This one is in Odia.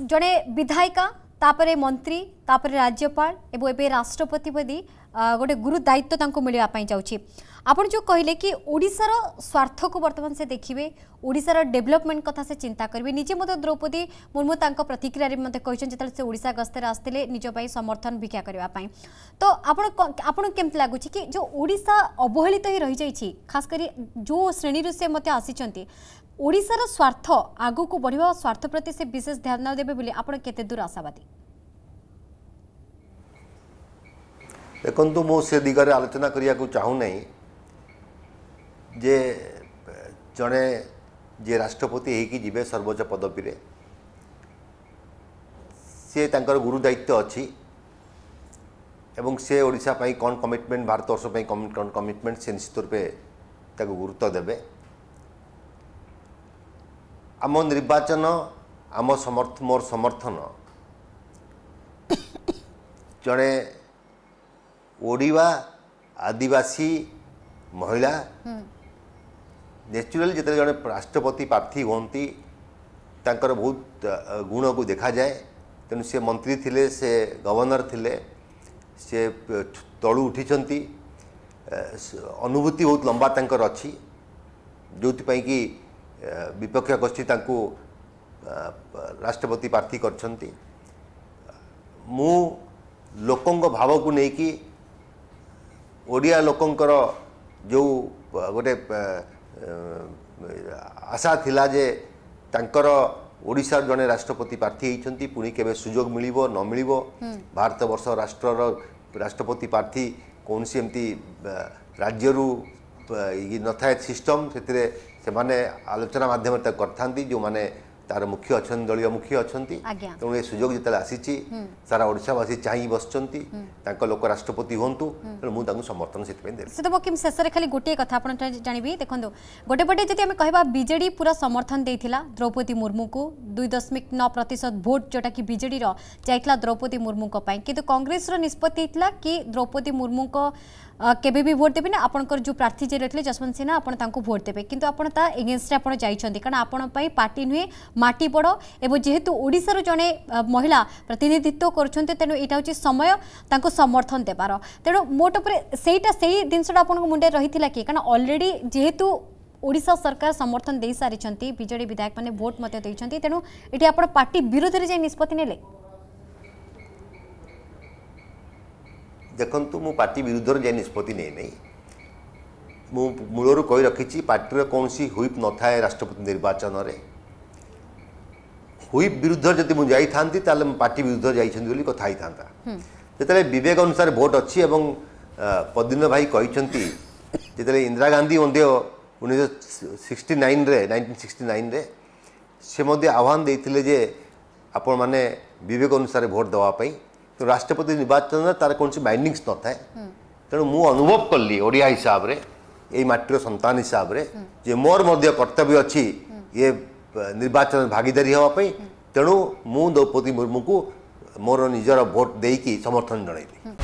ଜଣେ ବିଧାୟିକା ତାପରେ ମନ୍ତ୍ରୀ ତାପରେ ରାଜ୍ୟପାଳ ଏବଂ ଏବେ ରାଷ୍ଟ୍ରପତି ପଦି ଗୋଟେ ଗୁରୁ ଦାୟିତ୍ୱ ତାଙ୍କୁ ମିଳିବା ପାଇଁ ଯାଉଛି ଆପଣ ଯେଉଁ କହିଲେ କି ଓଡ଼ିଶାର ସ୍ୱାର୍ଥକୁ ବର୍ତ୍ତମାନ ସେ ଦେଖିବେ ଓଡ଼ିଶାର ଡେଭଲପମେଣ୍ଟ କଥା ସେ ଚିନ୍ତା କରିବେ ନିଜେ ମଧ୍ୟ ଦ୍ରୌପଦୀ ମୁର୍ମୁ ତାଙ୍କ ପ୍ରତିକ୍ରିୟାରେ ମଧ୍ୟ କହିଛନ୍ତି ଯେତେବେଳେ ସେ ଓଡ଼ିଶା ଗସ୍ତରେ ଆସିଥିଲେ ନିଜ ପାଇଁ ସମର୍ଥନ ଭିକ୍ଷା କରିବା ପାଇଁ ତ ଆପଣ ଆପଣଙ୍କୁ କେମିତି ଲାଗୁଛି କି ଯେଉଁ ଓଡ଼ିଶା ଅବହେଳିତ ହୋଇ ରହିଯାଇଛି ଖାସ୍ କରି ଯେଉଁ ଶ୍ରେଣୀରୁ ସେ ମଧ୍ୟ ଆସିଛନ୍ତି ଓଡ଼ିଶାର ସ୍ୱାର୍ଥ ଆଗକୁ ବଢ଼ିବ ସ୍ୱାର୍ଥ ପ୍ରତି ସେ ବିଶେଷ ଧ୍ୟାନ ନ ଦେବେ ବୋଲି ଆପଣ କେତେ ଦୂର ଆଶାବାଦୀ ଦେଖନ୍ତୁ ମୁଁ ସେ ଦିଗରେ ଆଲୋଚନା କରିବାକୁ ଚାହୁଁନାହିଁ ଯେ ଜଣେ ଯିଏ ରାଷ୍ଟ୍ରପତି ହେଇକି ଯିବେ ସର୍ବୋଚ୍ଚ ପଦବୀରେ ସିଏ ତାଙ୍କର ଗୁରୁ ଦାୟିତ୍ୱ ଅଛି ଏବଂ ସେ ଓଡ଼ିଶା ପାଇଁ କ'ଣ କମିଟମେଣ୍ଟ ଭାରତବର୍ଷ ପାଇଁ କ'ଣ କମିଟମେଣ୍ଟ ସେ ନିଶ୍ଚିତ ରୂପେ ତାକୁ ଗୁରୁତ୍ୱ ଦେବେ ଆମ ନିର୍ବାଚନ ଆମ ସମର୍ଥ ମୋର ସମର୍ଥନ ଜଣେ ଓଡ଼ିବା ଆଦିବାସୀ ମହିଳା ନେଚୁରାଲି ଯେତେବେଳେ ଜଣେ ରାଷ୍ଟ୍ରପତି ପ୍ରାର୍ଥୀ ହୁଅନ୍ତି ତାଙ୍କର ବହୁତ ଗୁଣକୁ ଦେଖାଯାଏ ତେଣୁ ସେ ମନ୍ତ୍ରୀ ଥିଲେ ସେ ଗଭର୍ଣ୍ଣର ଥିଲେ ସେ ତଳୁ ଉଠିଛନ୍ତି ଅନୁଭୂତି ବହୁତ ଲମ୍ବା ତାଙ୍କର ଅଛି ଯେଉଁଥିପାଇଁ କି ବିପକ୍ଷ ଗୋଷ୍ଠୀ ତାଙ୍କୁ ରାଷ୍ଟ୍ରପତି ପ୍ରାର୍ଥୀ କରିଛନ୍ତି ମୁଁ ଲୋକଙ୍କ ଭାବକୁ ନେଇକି ଓଡ଼ିଆ ଲୋକଙ୍କର ଯେଉଁ ଗୋଟେ ଆଶା ଥିଲା ଯେ ତାଙ୍କର ଓଡ଼ିଶାର ଜଣେ ରାଷ୍ଟ୍ରପତି ପ୍ରାର୍ଥୀ ହେଇଛନ୍ତି ପୁଣି କେବେ ସୁଯୋଗ ମିଳିବ ନ ମିଳିବ ଭାରତବର୍ଷ ରାଷ୍ଟ୍ରର ରାଷ୍ଟ୍ରପତି ପ୍ରାର୍ଥୀ କୌଣସି ଏମିତି ରାଜ୍ୟରୁ ନଥାଏ ସିଷ୍ଟମ୍ ସେଥିରେ ସେମାନେ ଆଲୋଚନା ମାଧ୍ୟମରେ ତାକୁ କରିଥାନ୍ତି ଯେଉଁମାନେ ତାର ମୁଖ୍ୟ ଅଛନ୍ତି ଦଳୀୟ ମୁଖ୍ୟ ଅଛନ୍ତି ତେଣୁ ଏ ସୁଯୋଗ ଯେତେବେଳେ ଆସିଛି ସାରା ଓଡ଼ିଶାବାସୀ ଚାହିଁ ବସିଛନ୍ତି ତାଙ୍କ ଲୋକ ରାଷ୍ଟ୍ରପତି ହୁଅନ୍ତୁ ତେଣୁ ମୁଁ ତାଙ୍କୁ ସମର୍ଥନ ସେଥିପାଇଁ ଦେଲି ସେ ତ ବକିମ୍ ଶେଷରେ ଖାଲି ଗୋଟିଏ କଥା ଆପଣ ଜାଣିବି ଦେଖନ୍ତୁ ଗୋଟେ ପଟେ ଯଦି ଆମେ କହିବା ବିଜେଡି ପୁରା ସମର୍ଥନ ଦେଇଥିଲା ଦ୍ରୌପଦୀ ମୁର୍ମୁଙ୍କୁ ଦୁଇ ଦଶମିକ ନଅ ପ୍ରତିଶତ ଭୋଟ ଯେଉଁଟାକି ବିଜେଡ଼ିର ଯାଇଥିଲା ଦ୍ରୌପଦୀ ମୁର୍ମୁଙ୍କ ପାଇଁ କିନ୍ତୁ କଂଗ୍ରେସର ନିଷ୍ପତ୍ତି ହେଇଥିଲା କି ଦ୍ରୌପଦୀ ମୁର୍ମୁଙ୍କ କେବେ ବି ଭୋଟ ଦେବେନି ଆପଣଙ୍କର ଯେଉଁ ପ୍ରାର୍ଥୀ ଯିଏ ରହିଥିଲେ ଯଶବନ୍ତ ସିହ୍ନା ଆପଣ ତାଙ୍କୁ ଭୋଟ ଦେବେ କିନ୍ତୁ ଆପଣ ତା ଏଗେନଷ୍ଟରେ ଆପଣ ଯାଇଛନ୍ତି କାରଣ ଆପଣ ପାଇଁ ପାର୍ଟି ନୁହେଁ ମାଟିପଡ଼ ଏବଂ ଯେହେତୁ ଓଡ଼ିଶାରୁ ଜଣେ ମହିଳା ପ୍ରତିନିଧିତ୍ୱ କରୁଛନ୍ତି ତେଣୁ ଏଇଟା ହେଉଛି ସମୟ ତାଙ୍କୁ ସମର୍ଥନ ଦେବାର ତେଣୁ ମୋଟ ଉପରେ ସେଇଟା ସେଇ ଜିନିଷଟା ଆପଣଙ୍କ ମୁଣ୍ଡରେ ରହିଥିଲା କି କାରଣ ଅଲରେଡ଼ି ଯେହେତୁ ଓଡ଼ିଶା ସରକାର ସମର୍ଥନ ଦେଇସାରିଛନ୍ତି ବିଜେଡି ବିଧାୟକମାନେ ଭୋଟ୍ ମଧ୍ୟ ଦେଇଛନ୍ତି ତେଣୁ ଏଠି ଆପଣ ପାର୍ଟି ବିରୋଧରେ ଯାଇ ନିଷ୍ପତ୍ତି ନେଲେ ଦେଖନ୍ତୁ ମୁଁ ପାର୍ଟି ବିରୁଦ୍ଧରେ ଯାଇ ନିଷ୍ପତ୍ତି ନେଇ ନାହିଁ ମୁଁ ମୂଳରୁ କହି ରଖିଛି ପାର୍ଟିର କୌଣସି ହୁଇପ୍ ନଥାଏ ରାଷ୍ଟ୍ରପତି ନିର୍ବାଚନରେ হুইপ বিরুদ্ধ যদি মু যাইথান্তি তাহলে পার্টি বিরুদ্ধ যাইছন্তি বলি কথা হইথান্তা যেতবে বিবেক অনুসারে ভোট অছি এবং পদিন ভাই কইছন্তি যেতবে ইন্দিরা গান্ধী মধ্যে উনিশশো সিক্সটি নাইনরে নাইনটিন সিক্সটি সে মধ্যে আহ্বান দিয়েছিলে যে আপন মানে বিবেক অনুসারে ভোট দেওয়া পাই তো রাষ্ট্রপতি নির্বাচন তার কোনসি বাইন্ডিংস নথায় তেণু মু অনুভব কলি ওড়িয়া হিসাবে এই মাটির সন্তান হিসাবে যে মোর মধ্যে কর্তব্য অছি ইয়ে ନିର୍ବାଚନ ଭାଗିଦାରୀ ହେବା ପାଇଁ ତେଣୁ ମୁଁ ଦ୍ରୌପଦୀ ମୁର୍ମୁଙ୍କୁ ମୋର ନିଜର ଭୋଟ୍ ଦେଇକି ସମର୍ଥନ ଜଣାଇବି